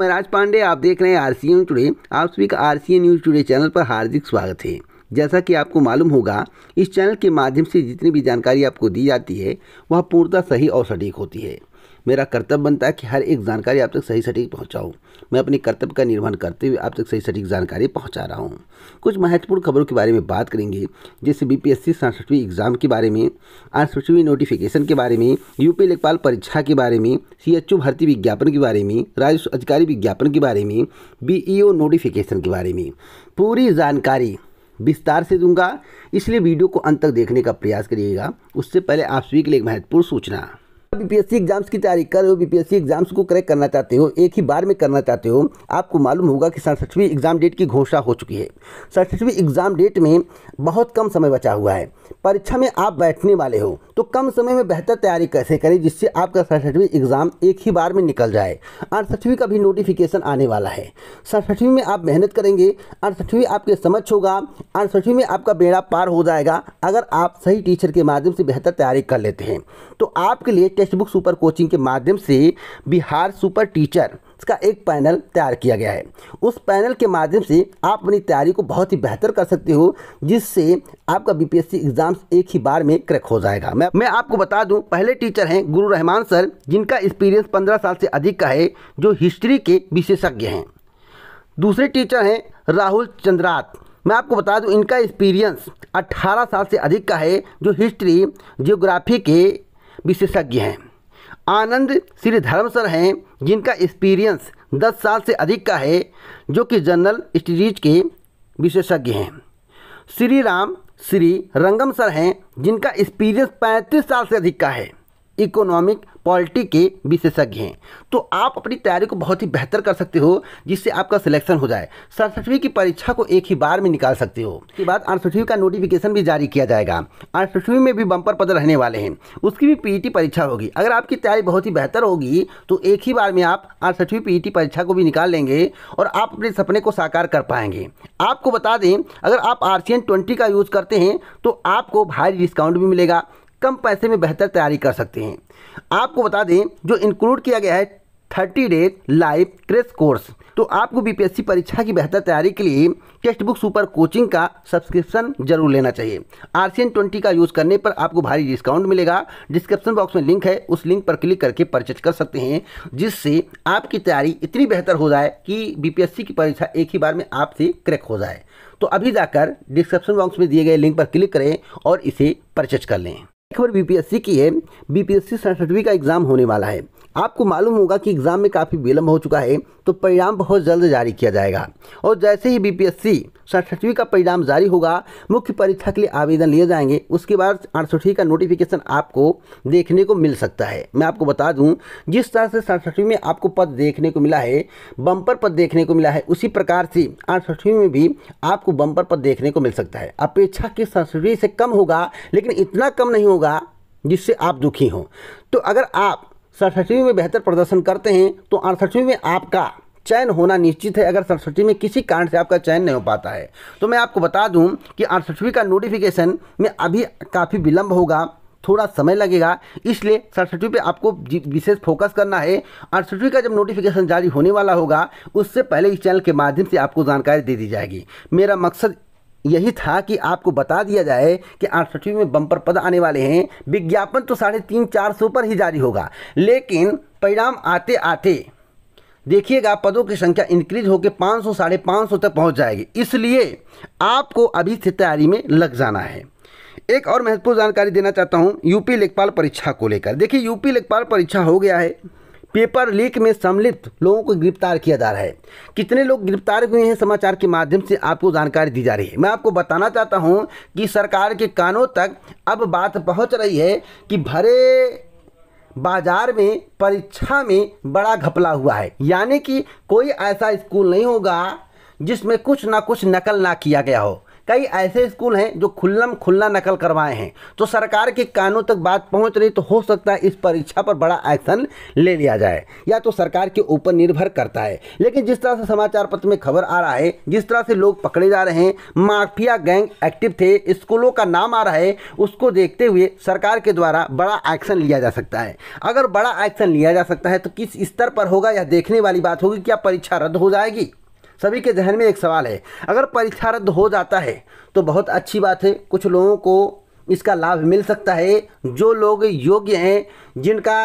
मैं राज पांडे आप देख रहे हैं आर सी न्यूज टुडे आप सभी का R C news today channel पर हार्दिक स्वागत है जैसा कि आपको मालूम होगा इस चैनल के माध्यम से जितनी भी जानकारी आपको दी जाती है वह पूर्णतः सही और सटीक होती है मेरा कर्तव्य बनता है कि हर एक जानकारी आप तक सही सटीक पहुंचाऊं मैं अपने कर्तव्य का निर्वहन करते हुए आप तक सही सटीक जानकारी पहुँचा रहा हूँ कुछ महत्वपूर्ण खबरों के बारे में बात करेंगे जैसे बी पी एग्ज़ाम के बारे में अड़सठवीं नोटिफिकेशन के बारे में यूपी लेखपाल परीक्षा के बारे में सी भर्ती विज्ञापन के बारे में राजस्व अधिकारी विज्ञापन के बारे में बी नोटिफिकेशन के बारे में पूरी जानकारी विस्तार से दूंगा इसलिए वीडियो को अंत तक देखने का प्रयास करिएगा उससे पहले आप सभी के लिए एक महत्वपूर्ण सूचना बीपीएससी एग्जाम्स की तैयारी कर रहे हो बीपीएससी एग्जाम्स को क्रैक करना चाहते हो एक ही बार में करना चाहते हो आपको मालूम होगा कि सड़सठवीं एग्ज़ाम डेट की घोषणा हो चुकी है सड़सठवीं एग्ज़ाम डेट में बहुत कम समय बचा हुआ है परीक्षा में आप बैठने वाले हो तो कम समय में बेहतर तैयारी कैसे करें जिससे आपका सड़सठवीं एग्ज़ाम एक ही बार में निकल जाए अड़सठवीं का भी नोटिफिकेशन आने वाला है सड़सठवीं में आप मेहनत करेंगे अड़सठवीं आपके समझ होगा अड़सठवीं में आपका बेड़ा पार हो जाएगा अगर आप सही टीचर के माध्यम से बेहतर तैयारी कर लेते हैं तो आपके लिए टेक्स्ट बुक सुपर कोचिंग के माध्यम से बिहार सुपर टीचर इसका एक पैनल तैयार किया गया है उस पैनल के माध्यम से आप अपनी तैयारी को बहुत ही बेहतर कर सकते हो जिससे आपका बीपीएससी एग्ज़ाम्स एक ही बार में क्रैक हो जाएगा मैं मैं आपको बता दूं पहले टीचर हैं गुरु रहमान सर जिनका एक्सपीरियंस पंद्रह साल से अधिक का है जो हिस्ट्री के विशेषज्ञ हैं दूसरे टीचर हैं राहुल चंद्रात मैं आपको बता दूं इनका एक्सपीरियंस 18 साल से अधिक का है जो हिस्ट्री जियोग्राफी के विशेषज्ञ हैं आनंद श्री धर्म सर हैं जिनका एक्सपीरियंस 10 साल से अधिक का है जो कि जनरल स्टडीज के विशेषज्ञ हैं श्री राम श्री रंगम सर हैं जिनका एक्सपीरियंस 35 साल से अधिक का है इकोनॉमिक पॉलिटी के विशेषज्ञ हैं तो आप अपनी तैयारी को बहुत ही बेहतर कर सकते हो जिससे आपका सिलेक्शन हो जाए सड़सठवीं की परीक्षा को एक ही बार में निकाल सकते हो इसके बाद अड़सठवीं का नोटिफिकेशन भी जारी किया जाएगा अड़सठवीं में भी बम्पर पद रहने वाले हैं उसकी भी पीईटी e परीक्षा होगी अगर आपकी तैयारी बहुत ही बेहतर होगी तो एक ही बार में आप अड़सठवीं पीईटी e परीक्षा को भी निकाल लेंगे और आप अपने सपने को साकार कर पाएंगे आपको बता दें अगर आप आर सी ट्वेंटी का यूज़ करते हैं तो आपको भारी डिस्काउंट भी मिलेगा कम पैसे में बेहतर तैयारी कर सकते हैं आपको बता दें जो इंक्लूड किया गया है thirty days live crash course तो आपको बीपीएससी परीक्षा की बेहतर तैयारी के लिए टेक्स्ट बुक सुपर कोचिंग का सब्सक्रिप्शन जरूर लेना चाहिए आर सी ट्वेंटी का यूज़ करने पर आपको भारी डिस्काउंट मिलेगा डिस्क्रिप्शन बॉक्स में लिंक है उस लिंक पर क्लिक करके परचेज कर सकते हैं जिससे आपकी तैयारी इतनी बेहतर हो जाए कि बी की परीक्षा एक ही बार में आपसे क्रैक हो जाए तो अभी जाकर डिस्क्रिप्शन बॉक्स में दिए गए लिंक पर क्लिक करें और इसे परचेज कर लें खबर बीपीएससी की है बीपीएससी सड़सठवीं का एग्ज़ाम होने वाला है आपको मालूम होगा कि एग्ज़ाम में काफ़ी विलम्ब हो चुका है तो परिणाम बहुत जल्द जारी किया जाएगा और जैसे ही बीपीएससी सड़सठवीं का परिणाम जारी होगा मुख्य परीक्षा के लिए आवेदन लिए जाएंगे उसके बाद अड़सठवीं का नोटिफिकेशन आपको देखने को मिल सकता है मैं आपको बता दूं जिस तरह से सड़सठवीं में आपको पद देखने को मिला है बम्पर पद देखने को मिला है उसी प्रकार से अड़सठवीं में भी आपको बम्पर पद देखने को मिल सकता है अपेक्षा के सड़सठवीं से कम होगा लेकिन इतना कम नहीं होगा जिससे आप दुखी हों तो अगर आप सड़सठवीं में बेहतर प्रदर्शन करते हैं तो अड़सठवीं में आपका चयन होना निश्चित है अगर सड़सठवीं में किसी कारण से आपका चयन नहीं हो पाता है तो मैं आपको बता दूं कि अड़सठवीं का नोटिफिकेशन में अभी काफ़ी विलंब होगा थोड़ा समय लगेगा इसलिए सड़सठवीं पे आपको विशेष फोकस करना है अड़सठवीं का जब नोटिफिकेशन जारी होने वाला होगा उससे पहले इस चैनल के माध्यम से आपको जानकारी दे दी जाएगी मेरा मकसद यही था कि आपको बता दिया जाए कि अड़सठवीं में बम्पर पद आने वाले हैं विज्ञापन तो साढ़े तीन चार सौ पर ही जारी होगा लेकिन परिणाम आते आते देखिएगा पदों की संख्या इंक्रीज होकर पाँच सौ साढ़े पाँच सौ तक पहुंच जाएगी इसलिए आपको अभी से तैयारी में लग जाना है एक और महत्वपूर्ण जानकारी देना चाहता हूँ यूपी लेखपाल परीक्षा को लेकर देखिए यूपी लेखपाल परीक्षा हो गया है पेपर लीक में सम्मिलित लोगों को गिरफ्तार किया जा रहा है कितने लोग गिरफ्तार हुए हैं समाचार के माध्यम से आपको जानकारी दी जा रही है मैं आपको बताना चाहता हूँ कि सरकार के कानों तक अब बात पहुँच रही है कि भरे बाजार में परीक्षा में बड़ा घपला हुआ है यानी कि कोई ऐसा स्कूल नहीं होगा जिसमें कुछ ना कुछ नकल ना किया गया हो कई ऐसे स्कूल हैं जो खुल्लम खुल्ला नकल करवाए हैं तो सरकार के कानों तक बात पहुंच रही तो हो सकता है इस परीक्षा पर बड़ा एक्शन ले लिया जाए या तो सरकार के ऊपर निर्भर करता है लेकिन जिस तरह से समाचार पत्र में खबर आ रहा है जिस तरह से लोग पकड़े जा रहे हैं माफिया गैंग एक्टिव थे स्कूलों का नाम आ रहा है उसको देखते हुए सरकार के द्वारा बड़ा एक्शन लिया जा सकता है अगर बड़ा एक्शन लिया जा सकता है तो किस स्तर पर होगा यह देखने वाली बात होगी क्या परीक्षा रद्द हो जाएगी सभी के जहन में एक सवाल है अगर परीक्षा रद्द हो जाता है तो बहुत अच्छी बात है कुछ लोगों को इसका लाभ मिल सकता है जो लोग योग्य हैं जिनका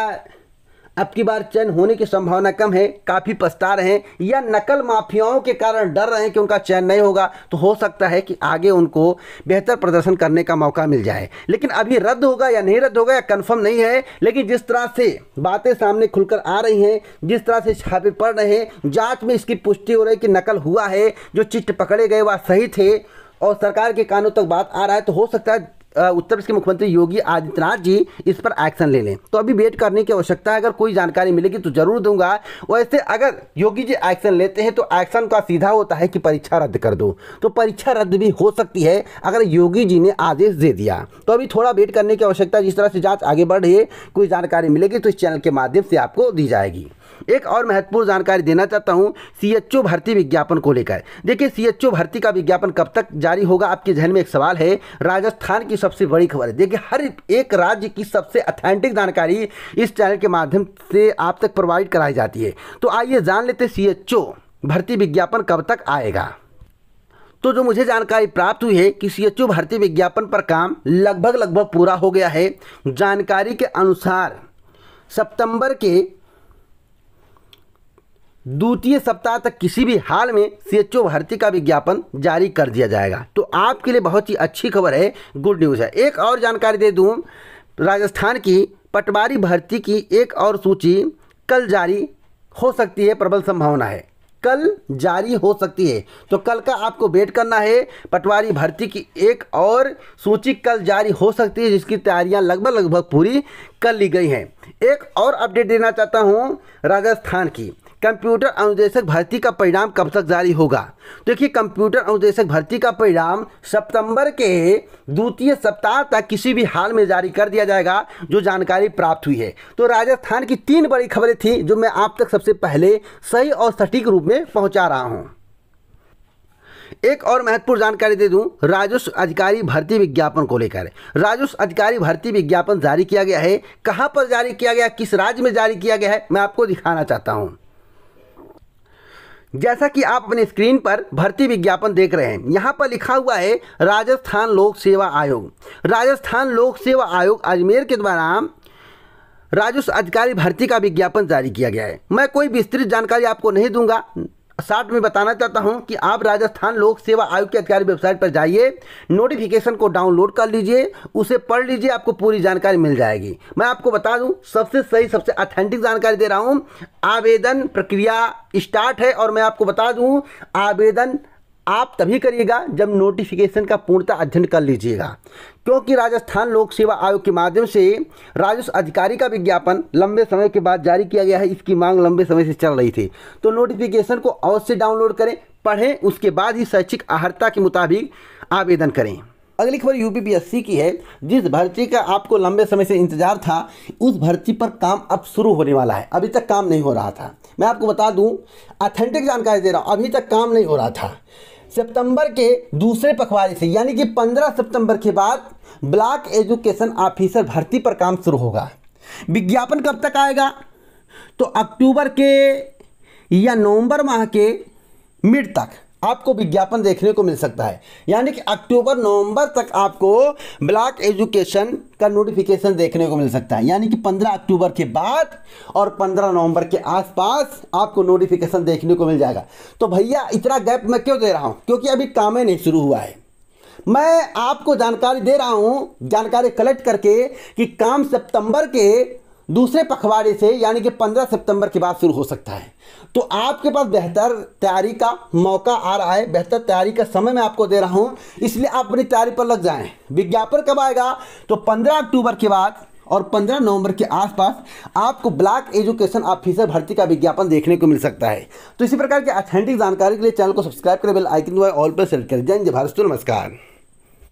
अब की बार चयन होने की संभावना कम है काफ़ी पछता रहे हैं या नकल माफियाओं के कारण डर रहे हैं कि उनका चयन नहीं होगा तो हो सकता है कि आगे उनको बेहतर प्रदर्शन करने का मौका मिल जाए लेकिन अभी रद्द होगा या नहीं रद्द होगा या कन्फर्म नहीं है लेकिन जिस तरह से बातें सामने खुलकर आ रही हैं जिस तरह से छापे पड़ रहे हैं जाँच में इसकी पुष्टि हो रही है कि नकल हुआ है जो चिट्ठ पकड़े गए वह सही थे और सरकार के कानून तक बात आ रहा है तो हो सकता है उत्तर प्रदेश के मुख्यमंत्री योगी आदित्यनाथ जी इस पर एक्शन ले लें तो अभी वेट करने की आवश्यकता है अगर कोई जानकारी मिलेगी तो ज़रूर दूंगा वैसे अगर योगी जी एक्शन लेते हैं तो एक्शन का सीधा होता है कि परीक्षा रद्द कर दो तो परीक्षा रद्द भी हो सकती है अगर योगी जी ने आदेश दे दिया तो अभी थोड़ा वेट करने की आवश्यकता जिस तरह से जाँच आगे बढ़ रही है कोई जानकारी मिलेगी तो इस चैनल के माध्यम से आपको दी जाएगी एक और महत्वपूर्ण जानकारी देना चाहता हूँ सी एच ओ भर्ती विज्ञापन को लेकर देखिए सी एच ओ भर्ती का विज्ञापन कब तक जारी होगा आपके जहन में एक सवाल है राजस्थान की सबसे बड़ी खबर है देखिए हर एक राज्य की सबसे अथेंटिक जानकारी इस चैनल के माध्यम से आप तक प्रोवाइड कराई जाती है तो आइए जान लेते सी एच ओ भर्ती विज्ञापन कब तक आएगा तो जो मुझे जानकारी प्राप्त हुई है कि सी एच ओ भर्ती विज्ञापन पर काम लगभग लगभग पूरा हो गया है जानकारी के अनुसार सितंबर के द्वितीय सप्ताह तक किसी भी हाल में सी भर्ती का विज्ञापन जारी कर दिया जाएगा तो आपके लिए बहुत ही अच्छी खबर है गुड न्यूज़ है एक और जानकारी दे दूँ राजस्थान की पटवारी भर्ती की एक और सूची कल जारी हो सकती है प्रबल संभावना है कल जारी हो सकती है तो कल का आपको वेट करना है पटवारी भर्ती की एक और सूची कल जारी हो सकती है जिसकी तैयारियां लगभग लगभग पूरी कर ली गई हैं एक और अपडेट देना चाहता हूं राजस्थान की कंप्यूटर अनुदेशक भर्ती का परिणाम कब तक जारी होगा देखिए कंप्यूटर अनुदेशक भर्ती का परिणाम सितंबर के द्वितीय सप्ताह तक किसी भी हाल में जारी कर दिया जाएगा जो जानकारी प्राप्त हुई है तो राजस्थान की तीन बड़ी खबरें थी जो मैं आप तक सबसे पहले सही और सटीक रूप में पहुँचा रहा हूँ एक और महत्वपूर्ण जानकारी दे दूं राजस्व अधिकारी भर्ती विज्ञापन को लेकर राजस्व अधिकारी भर्ती विज्ञापन जारी किया गया है कहां पर जारी किया गया किस राज्य में जारी किया गया है मैं आपको दिखाना चाहता हूं जैसा कि आप अपने स्क्रीन पर भर्ती विज्ञापन देख रहे हैं यहाँ पर लिखा हुआ है राजस्थान लोक सेवा आयोग राजस्थान लोक सेवा आयोग अजमेर के द्वारा राजस्व अधिकारी भर्ती का विज्ञापन जारी किया गया है मैं कोई विस्तृत जानकारी आपको नहीं दूंगा साथ में बताना चाहता हूं कि आप राजस्थान लोक सेवा आयोग के अधिकारी वेबसाइट पर जाइए नोटिफिकेशन को डाउनलोड कर लीजिए उसे पढ़ लीजिए आपको पूरी जानकारी मिल जाएगी मैं आपको बता दूं सबसे सही सबसे ऑथेंटिक जानकारी दे रहा हूं आवेदन प्रक्रिया स्टार्ट है और मैं आपको बता दूं आवेदन आप तभी करिएगा जब नोटिफिकेशन का पूर्णतः अध्ययन कर लीजिएगा क्योंकि राजस्थान लोक सेवा आयोग के माध्यम से राजस्व अधिकारी का विज्ञापन लंबे समय के बाद जारी किया गया है इसकी मांग लंबे समय से चल रही थी तो नोटिफिकेशन को अवश्य डाउनलोड करें पढ़ें उसके बाद ही शैक्षिक आहर्ता के मुताबिक आवेदन करें अगली खबर यू की है जिस भर्ती का आपको लंबे समय से इंतजार था उस भर्ती पर काम अब शुरू होने वाला है अभी तक काम नहीं हो रहा था मैं आपको बता दूं ऑथेंटिक जानकारी दे रहा हूं अभी तक काम नहीं हो रहा था सितंबर के दूसरे पखवाड़े से यानी कि 15 सितंबर के बाद ब्लॉक एजुकेशन ऑफिसर भर्ती पर काम शुरू होगा विज्ञापन कब तक आएगा तो अक्टूबर के या नवंबर माह के मिड तक आपको विज्ञापन देखने को मिल सकता है यानी कि अक्टूबर नवंबर तक आपको ब्लॉक एजुकेशन का नोटिफिकेशन देखने को मिल सकता है यानी कि 15 अक्टूबर के बाद और 15 नवंबर के आसपास आपको नोटिफिकेशन देखने को मिल जाएगा तो भैया इतना गैप मैं क्यों दे रहा हूँ क्योंकि अभी काम नहीं शुरू हुआ है मैं आपको जानकारी दे रहा हूँ जानकारी कलेक्ट करके कि काम सितंबर के दूसरे पखवाड़े से यानी कि 15 सितंबर के बाद शुरू हो सकता है तो आपके पास बेहतर तैयारी का मौका आ रहा है बेहतर तैयारी का समय मैं आपको दे रहा हूं इसलिए आप अपनी तैयारी पर लग जाएं विज्ञापन कब आएगा तो 15 अक्टूबर के बाद और 15 नवंबर के आसपास आपको ब्लैक एजुकेशन ऑफिसर भर्ती का विज्ञापन देखने को मिल सकता है तो इसी प्रकार की ऑथेंटिक जानकारी के लिए चैनल को सब्सक्राइब करें बेल आइकन दबाएं ऑल पर सेलेक्ट करें जय हिंद भारत नमस्कार